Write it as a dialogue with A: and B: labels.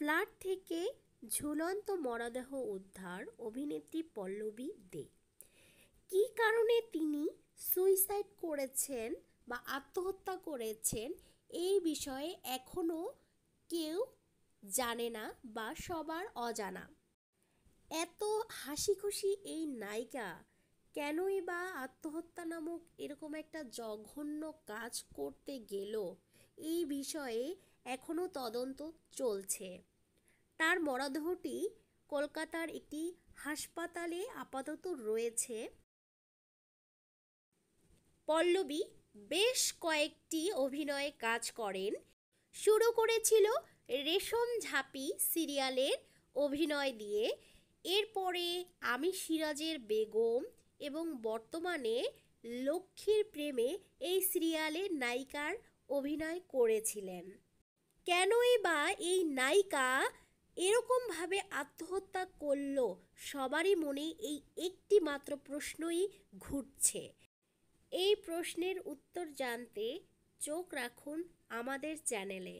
A: flat থেকে ঝুলন্ত মরদেহ উদ্ধার অভিনেত্রী পল্লবী দে কি কারণে তিনি সুইসাইড করেছেন বা আত্মহত্যা করেছেন এই বিষয়ে এখনও কেউ জানে না বা সবার অজানা এত হাসি খুশি এই নায়িকা কেনই বা আত্মহত্যা নামক এরকম একটা জঘন্য কাজ করতে গেল এই বিষয়ে এখনও তদন্ত চলছে তার মরদেহটি কলকাতার একটি হাসপাতালে আপাতত রয়েছে পল্লবী বেশ কয়েকটি অভিনয়ে কাজ করেন শুরু করেছিল রেশম ঝাঁপি সিরিয়ালের অভিনয় দিয়ে এরপরে আমি সিরাজের বেগম এবং বর্তমানে লক্ষ্মীর প্রেমে এই সিরিয়ালে নায়িকার অভিনয় করেছিলেন কেনই বা এই নায়িকা এরকমভাবে আত্মহত্যা করল সবারই মনে এই একটি মাত্র প্রশ্নই ঘুরছে এই প্রশ্নের উত্তর জানতে চোখ রাখুন আমাদের চ্যানেলে